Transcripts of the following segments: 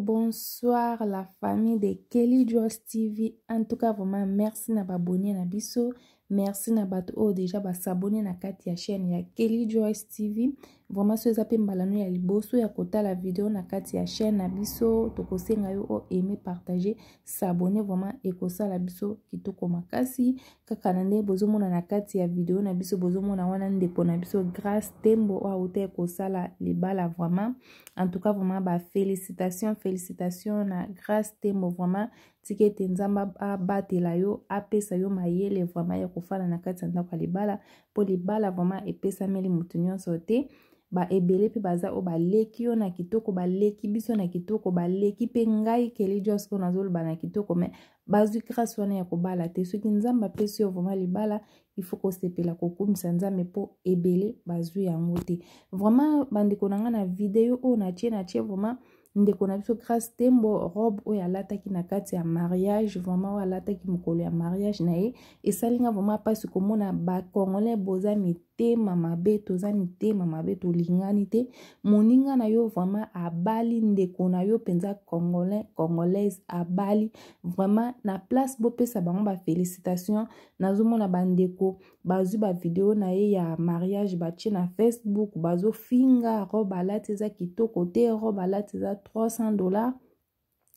bonsoir la famille de Kelly Joyce TV. En tout cas, vraiment, merci d'avoir abonné la biso. Merci d'avoir oh, déjà abonné bah, s'abonner na chaîne ya Kelly Joyce TV. vraimen so eza mpe mbala no ya liboso ya kotala video na kati ya chaîne na biso tokosenga yo o aime partage sabone vraimen ekosala biso kitoko makasi kaka na nde bozomona na kati ya video na biso bozomona wana ndeko na biso grace tembo oyo auta ekosala libala vraimen en tout cas vraimen bafélicitation félicitation na grace tembo vraimen tika ete nzambe abatela yo apesa yo mayele vraimen ya kofanda na kati ya ndako ya libala mpo libala vraimen epesameli moto nyonso te baebele mpe baza oyo baleki yo na kitoko baleki biso na kitoko baleki mpe ngai keli jos oyo nazoloba na kitoko me bazwi grâce wana ya kobala te soki nzambe apesi yo vraimen libala ifo kosepela kokumisa nzambe mpo ebele bazwi yango te vraimen bandeko na ngai na video oyo natie natie vraimen ndeko na biso grace tembo robe oyo alataki na kati ya mariage vraimen oyo alataki mokolo ya mariage na ye esali nga vraimen mpasi komona bacongolais boza mite mitema mabe toza mitema mabe tolingani te moninga na yo vraiment abali ndeko na yo mpenza congolais congolaise abali vraiment na place bopesa bango bafélicitation nazomona bandeko bazwi bavideo na ye ya mariage batie na facebook bazofinga robe alati eza kitoko te robe alati eza 300 dollars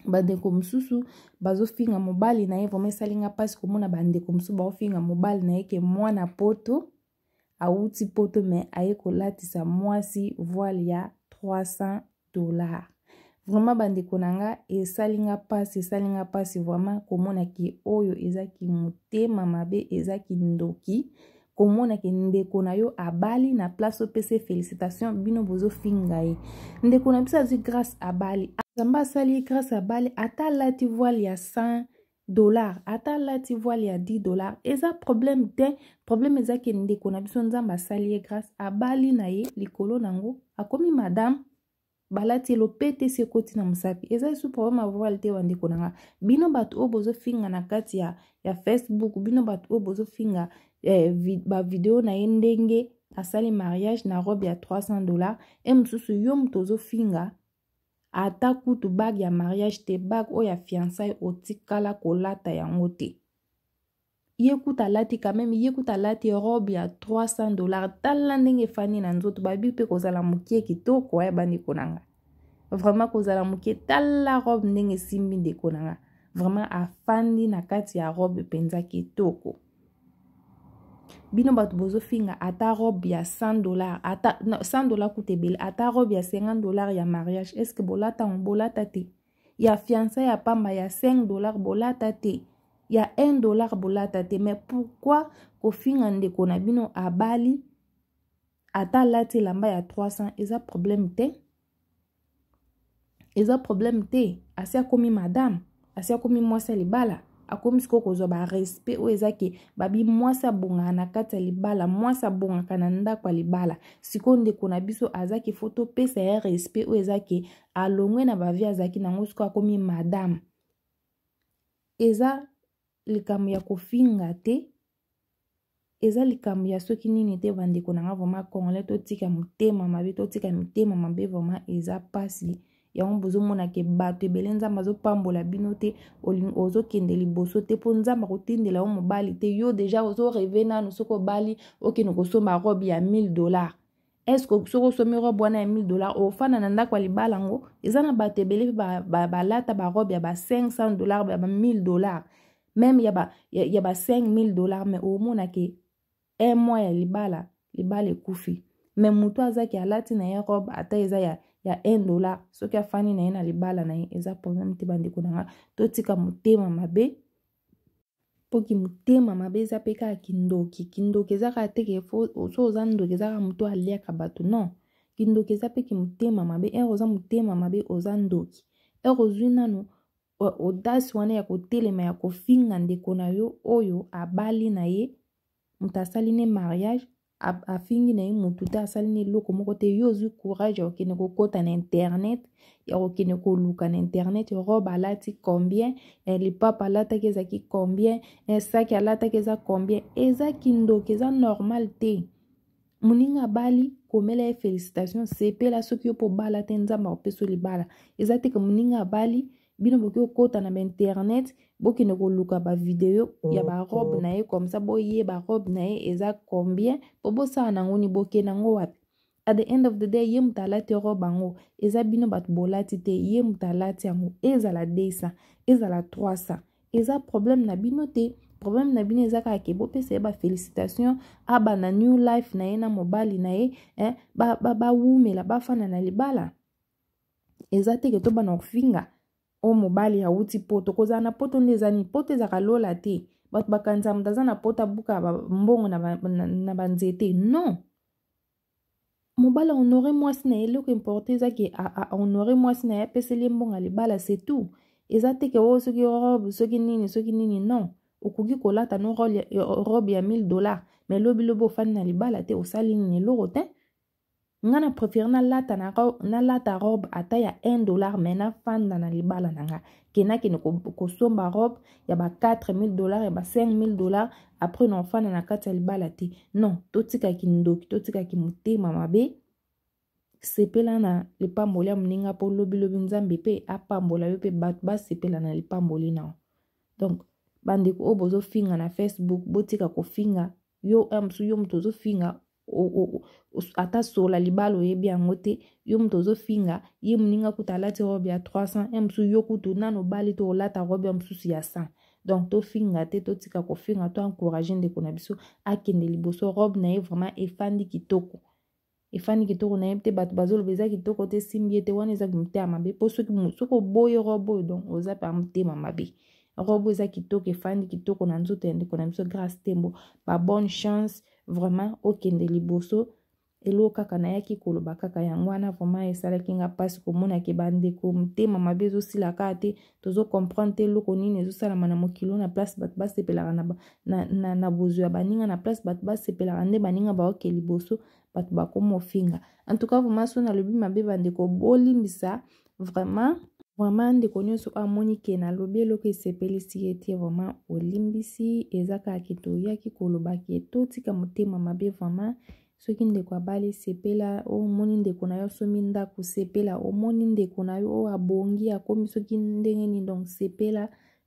bandeko mosusu bazofinga mobali na ye vraimen esalinga mpasi komona bandeko mosusu baofinga mobali na ye ke mwana poto awuti poto me aye kolatisa mwasi voile ya 300 dollar vraimen bandeko na nga esali nga mpasi esali nga mpasi vraimen komonaki oyo ezaki motema mabe ezaki ndoki komonaki ndeko na yo abali na place opesa félicitation bino bozofinga ye ndeko na biso azwi grâce abali nzambe asali ye grâce abali ata alati voile ya 100 dollar ata alati voile ya 10 dollar eza problème te problème eza ke ndeko na biso nzambe asali ye grâce abali na ye likolo na yango akomi madame balati elopete esi ekoti na mosapi eza lisu problème ya voile te bandeko na nga bino bato oyo bozofinga na kati ya, ya facebook bino bato oyo bozofinga eh, vid, bavideo na ye ndenge asali mariage na robe ya 300 dollar e mosusu yo moto ozofinga ata kutu bage ya mariage te bage oyo ya fiançaille otikala kolata yango te ye kuta alati quand meme ye kuta alati robe ya 300 dollar tala ndenge efani na nzoto babi mpe kozala mokie kitoko ayeba eh, ndeko na nga vraiment kozala mokie tala robe ndenge esimbi ndeko na nga vraiment afandi na kati ya robe mpenza kitoko bino bato bozofinga ata robe ya 100 dollar ata no, 100 dollar kuta ebele ata robe ya 50 dollar ya mariage est ce que bolata bolata te ya fiança ya pamba ya 5 dollar bolata te ya 1 dollar bolata te mais pourquoi kofinga ndeko na bino abali ata alati elamba ya 300 eza problème te eza problème te asi akomi madame asi akomi mwasi ya libala akomi sikoyo kozwa barespect oyo eza ke babi mwasi abongaka na kati ya libala mwasi abongaka na ndako ya libala sikoyo ndeko na biso aza ke fo topesa ye respect oyo eza ke alongwe na bavi azalaki nango sikoyo akomi madame eza likambo ya kofinga te eza likambo ya soki nini te bandeko na nga vraimen congolais totika motema mabe totika mitema mabe vraimen eza mpasi yango bozomona ke bato ebele nzambe azopambola bino te ozokende liboso te mpo nzambe akotindela yo mobali te yo deja ozoreve nano soki obali okende kosomba robe ya 1000 dollar estce soki osomi robe wana ya 1000 dollar ofanda na ndako ya libala yango eza na bato ebele mpe balata barobe ya ba 500 dollar ya ba 1000 dollar meme ya ba, ya, ya ba 5000 dollar me omona ke un mois ya libala libala ekufi me moto azaki alati na ye robe ata eza ya ya un dollar soki afandi na ye na libala na ye eza problème te bandeko na nga totika motema mabe mpoki motema mabe eza mpe kaka kindoki kindoki eza kaka teke so oza ndoki eza kaka moto aliaka bato non kindoki eza mpe ki motema mabe ere oza motema mabe oza ndoki ere ozwi nano odasi wana ya kotelema ya kofinga ndeko na yo oyo abali na ye moto asali ne mariage afingi na ye mutu te asali na eloko moko te yo ozwi courage ya kokende kokɔta na internet ya kokende koluka na internet robe alati combien eh, lipapa alataki ezaki combien eh, saki alataki eza combien eza kindoki eza normal te moninga abali komela ye félicitation sepela soki yo mpo bala te nzambe akopesa yo libala eza te ke moninga abali bino boki okɔta na bainternet bokende koluka bavideo ya barobe mm, mm. na ye komsa boye barobe na ye eza combien mpo bosala nango ni bokende yango wapi at the end of the day ye moto alati robe yango eza bino bato bolati te ye moto alati yango ezala 200 ezala 300 eza problème na bino te problème na bino eza kaka ke bopesa ye bafélicitation abana new life na ye na mobali na ye eh, bawumela ba, ba bafanda na libala eza te ke tobana kofinga o mobali awuti poto kozala na poto nde eza nini poto ezaka lola te bato bakanisa moto aza na poto abuka mbongo na banzete non mobali ahonore mwasi na ye eloko importe ezaki ahonore mwasi na ye apeseli ye mbongo ya libala setout eza te ke oyo oh, soki robe soki nini soki nini non okoki kolata no robe ya 1000 dollar me lobi lobi ofandi na libala te osali nini eloko te n kana prefere na lata robe ata ya 1 dollar me na fanda na libala na nga ke na kende kosomba robe ya ba 4000 dollar ya ba 5000 dollar apres na ofanda na kati ya libala te non totikaki ndoki totikaki motema mabe sepela na lipamboli ya moninga mpo lobilobi nzambe mpe apambola yo mpe bato basepela na lipamboli nao donc bandeko oyo bozofinga na facebook botika kofinga yo ya mosusu yo moto ozofinga ata solola libala oyebi yango te yo moto ozofinga ye moninga kuta alati robe ya 300 ye mosusu yo kutu nano obali to olata robe ya mosusu ya 100 donc tofinga te totika kofinga to encourage ndeko na biso akende liboso robe na ye vraiment efandi kitoko efandi kitoko na ye te bato bazoloba eza kitoko te simbi ye te wana eza motema mabe mpo soki oboyi robe oyo donc oza mpe motema mabe robe eza kitoko efandi kitoko na nzoto ya ndeko na biso grâce tembo babonne chance vraiment okende liboso eloko kaka nayaki koloba kaka yango wana vraimen esalaki nga mpasi komonaki bandeko motema mabe ezosila kaka te tozokomprendre te eloko nini ezosalama na mokilo na place bato basepelaka na, na, na, na bozwi ya baninga na place bato basepelaka nde baninga baoke liboso bato bakomofinga en tout cas vraimen so nalobi mabe bandeko bolimbisa vraiment vraimen ndeko nyonso amoni ke nalobi eloko esepelisi ye te vraimen olimbisi eza kaka kete oyaki koloba ke to tika motema mabe vraimen soki ndeko abali sepela omoni ndeko na yo asomi ndako sepela omoni ndeko na yo oyo abongi akomi soki ndenge nini donc sepela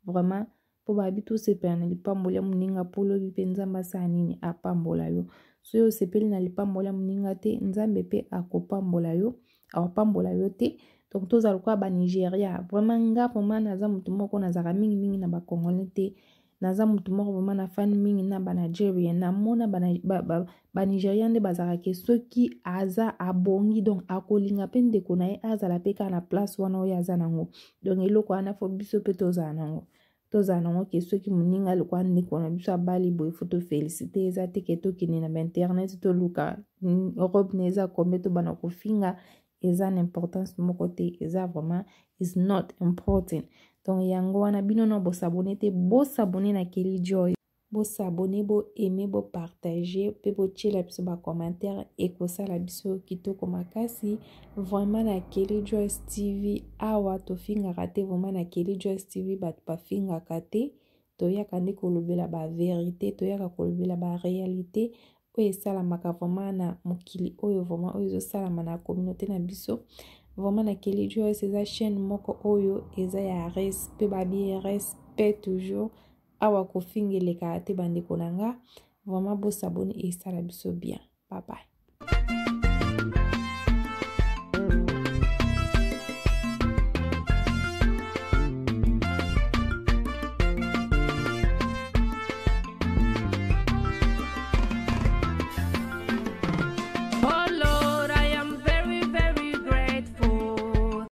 vraimen mpo babi tosepela na lipambola ya moninga mpo lobi mpe nzambe asala nini apambola yo soki osepeli na lipambola ya moninga te nzambe mpe akopambola yo akopambola yo te donc tozala lokola banigéria vraiment nga vraimen naza motu moko nazalaka mingimingi na bacongolais te naza motu moko vraimen nafani mingi na banigerien namona banigéria nde bazalaka soki aza abongi donc akolinga mpe ndeko na ye azala mpe kaka na place wana oyo aza nango donc eloko wana fo biso mpe tozala nango tozala nango ke soki moninga lokwa ndeko na biso abali boye fo tofélicité eza te ke tokende na bainternet toluka europe na eza kombe tobana kofinga eza na importance moko te eza vraiment is not important donc yango wana bino na bosabone te bosabone na keli joy bosabone boaime bopartage mpe botiela biso bacommentaire ekosala biso kitoko makasi vraiment na keli joyce tv awa tofingaka te vraiment na keli joyce tv bato bafingaka te toyaka nde kolobela baverité toyaka kolobela baréalité oyo esalamaka vraimen na mokili oyo vraimen oyo ezosalama na communauté na biso vraimen nakeli jua ese eza chaîne moko oyo eza ya respect babi respect toujours awa kofingeleka te bandeko na nga vraimen bosabone esala biso bien babay